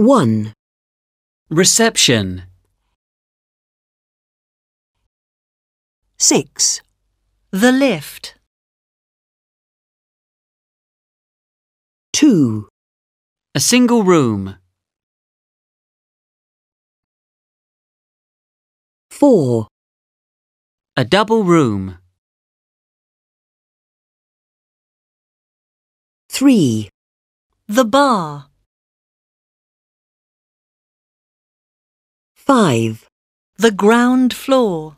1. Reception 6. The lift 2. A single room 4. A double room 3. The bar 5. The ground floor.